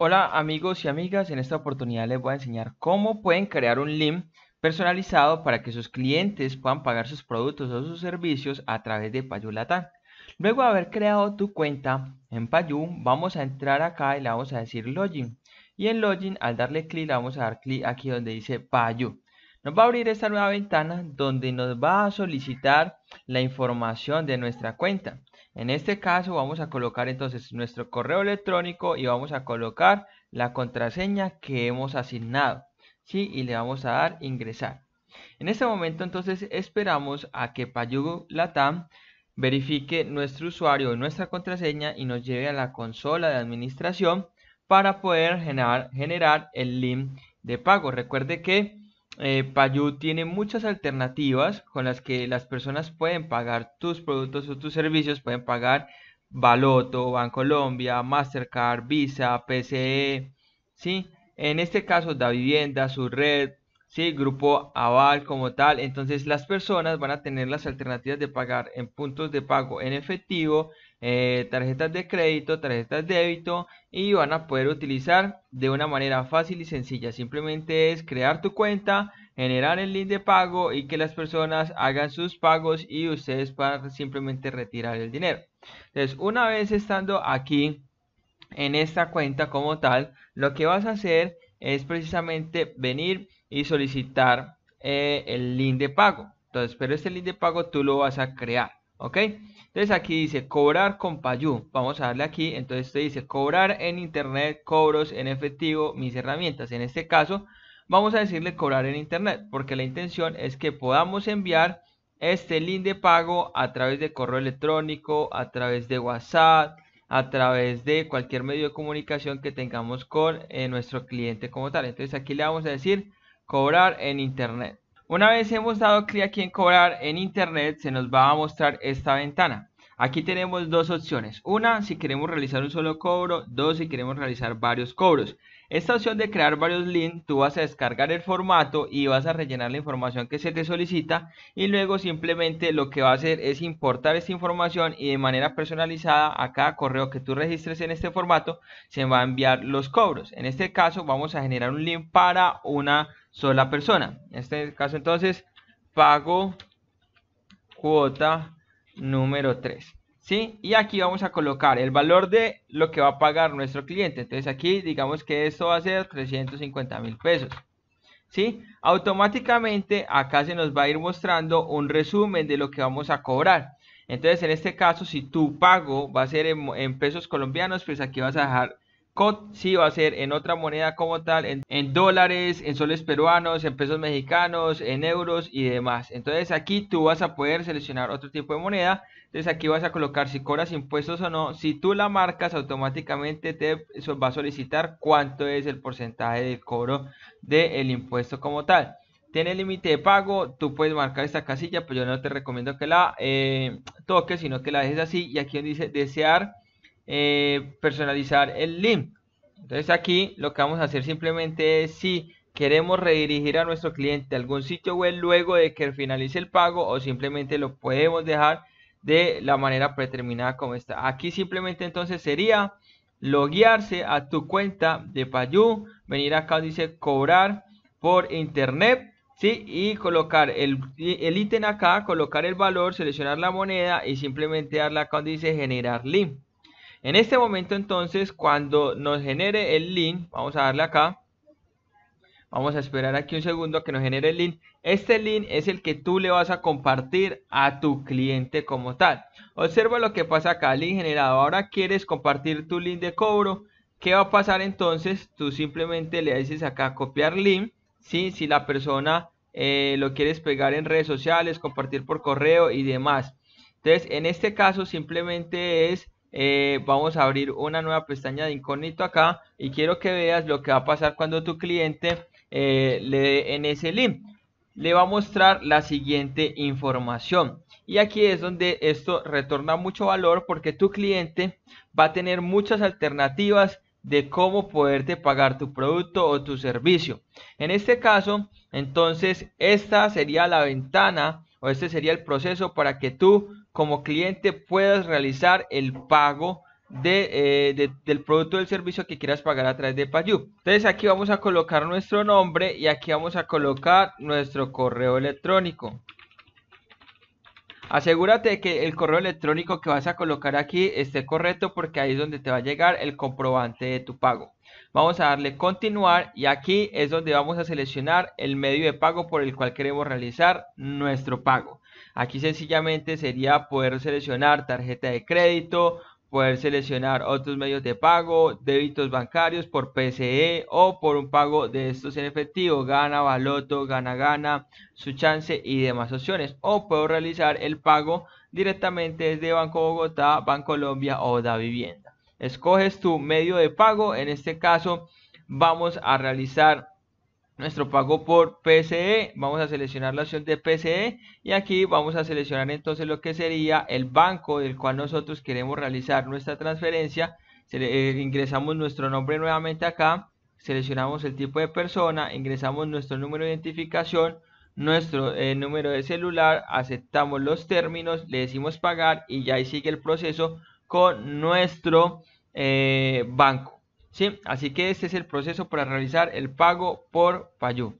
Hola amigos y amigas, en esta oportunidad les voy a enseñar cómo pueden crear un link personalizado para que sus clientes puedan pagar sus productos o sus servicios a través de Payulatán. Luego de haber creado tu cuenta en Payu, vamos a entrar acá y le vamos a decir Login. Y en Login, al darle clic, le vamos a dar clic aquí donde dice Payu. Nos va a abrir esta nueva ventana donde nos va a solicitar la información de nuestra cuenta. En este caso vamos a colocar entonces nuestro correo electrónico y vamos a colocar la contraseña que hemos asignado. ¿sí? Y le vamos a dar ingresar. En este momento entonces esperamos a que Payugo Latam verifique nuestro usuario y nuestra contraseña y nos lleve a la consola de administración para poder generar, generar el link de pago. Recuerde que eh, tiene muchas alternativas con las que las personas pueden pagar tus productos o tus servicios, pueden pagar Baloto, Bancolombia, Mastercard, Visa, PCE, ¿sí? En este caso, Da Vivienda, su red, si grupo aval como tal. Entonces las personas van a tener las alternativas de pagar en puntos de pago en efectivo, eh, tarjetas de crédito, tarjetas de débito y van a poder utilizar de una manera fácil y sencilla. Simplemente es crear tu cuenta, generar el link de pago y que las personas hagan sus pagos y ustedes puedan simplemente retirar el dinero. Entonces una vez estando aquí en esta cuenta como tal, lo que vas a hacer es precisamente venir y solicitar eh, el link de pago. Entonces, pero este link de pago tú lo vas a crear, ¿ok? Entonces aquí dice cobrar con Payu Vamos a darle aquí. Entonces te dice cobrar en internet, cobros en efectivo, mis herramientas. En este caso, vamos a decirle cobrar en internet, porque la intención es que podamos enviar este link de pago a través de correo electrónico, a través de WhatsApp, a través de cualquier medio de comunicación que tengamos con eh, nuestro cliente como tal. Entonces aquí le vamos a decir Cobrar en Internet. Una vez hemos dado clic aquí en cobrar en Internet, se nos va a mostrar esta ventana. Aquí tenemos dos opciones. Una, si queremos realizar un solo cobro. Dos, si queremos realizar varios cobros. Esta opción de crear varios links, tú vas a descargar el formato y vas a rellenar la información que se te solicita y luego simplemente lo que va a hacer es importar esta información y de manera personalizada a cada correo que tú registres en este formato se va a enviar los cobros. En este caso vamos a generar un link para una sola persona. En este caso entonces pago cuota número 3. ¿sí? Y aquí vamos a colocar el valor de lo que va a pagar nuestro cliente. Entonces aquí digamos que esto va a ser 350 mil pesos. ¿Sí? Automáticamente acá se nos va a ir mostrando un resumen de lo que vamos a cobrar. Entonces en este caso si tu pago va a ser en, en pesos colombianos, pues aquí vas a dejar COT sí va a ser en otra moneda como tal, en, dólares, en soles peruanos, en pesos mexicanos, en euros y demás. Entonces aquí tú vas a poder seleccionar otro tipo de moneda. Entonces aquí vas a colocar si cobras impuestos o no. Si tú la marcas, automáticamente te va a solicitar cuánto es el porcentaje del cobro del impuesto como tal. Tiene límite de pago, tú puedes marcar esta casilla, pero yo no te recomiendo que la eh, toques, sino que la dejes así. Y aquí donde dice desear eh, personalizar el link. Entonces aquí lo que vamos a hacer simplemente es si queremos redirigir a nuestro cliente a algún sitio web luego de que finalice el pago o simplemente lo podemos dejar de la manera predeterminada como está. Aquí simplemente entonces sería loguearse a tu cuenta de Payu, venir acá dice cobrar por internet, ¿sí? Y colocar el, el ítem acá, colocar el valor, seleccionar la moneda y simplemente darle acá donde dice generar link. En este momento entonces, cuando nos genere el link, vamos a darle acá, vamos a esperar aquí un segundo a que nos genere el link. Este link es el que tú le vas a compartir a tu cliente como tal. Observa lo que pasa acá, link generado. Ahora quieres compartir tu link de cobro. ¿Qué va a pasar entonces? Tú simplemente le dices acá copiar link. ¿sí? Si la persona eh, lo quieres pegar en redes sociales, compartir por correo y demás. Entonces, en este caso simplemente es eh, vamos a abrir una nueva pestaña de incógnito acá y quiero que veas lo que va a pasar cuando tu cliente eh, le dé en ese link le va a mostrar la siguiente información y aquí es donde esto retorna mucho valor porque tu cliente va a tener muchas alternativas de cómo poderte pagar tu producto o tu servicio en este caso entonces esta sería la ventana o este sería el proceso para que tú como cliente puedas realizar el pago de, eh, del producto del servicio que quieras pagar a través de Payu. Entonces aquí vamos a colocar nuestro nombre y aquí vamos a colocar nuestro correo electrónico. Asegúrate de que el correo electrónico que vas a colocar aquí esté correcto porque ahí es donde te va a llegar el comprobante de tu pago. Vamos a darle continuar y aquí es donde vamos a seleccionar el medio de pago por el cual queremos realizar nuestro pago. Aquí sencillamente sería poder seleccionar tarjeta de crédito, poder seleccionar otros medios de pago, débitos bancarios por PCE o por un pago de estos en efectivo, gana, baloto, gana, gana, su chance y demás opciones. O puedo realizar el pago directamente desde Banco Bogotá, Bancolombia o Da Vivienda. Escoges tu medio de pago, en este caso vamos a realizar nuestro pago por PCE. Vamos a seleccionar la opción de PCE y aquí vamos a seleccionar entonces lo que sería el banco del cual nosotros queremos realizar nuestra transferencia. Eh, ingresamos nuestro nombre nuevamente acá, seleccionamos el tipo de persona, ingresamos nuestro número de identificación, nuestro eh, número de celular, aceptamos los términos, le decimos pagar y ya ahí sigue el proceso con nuestro eh, banco. ¿sí? Así que este es el proceso para realizar el pago por Payú.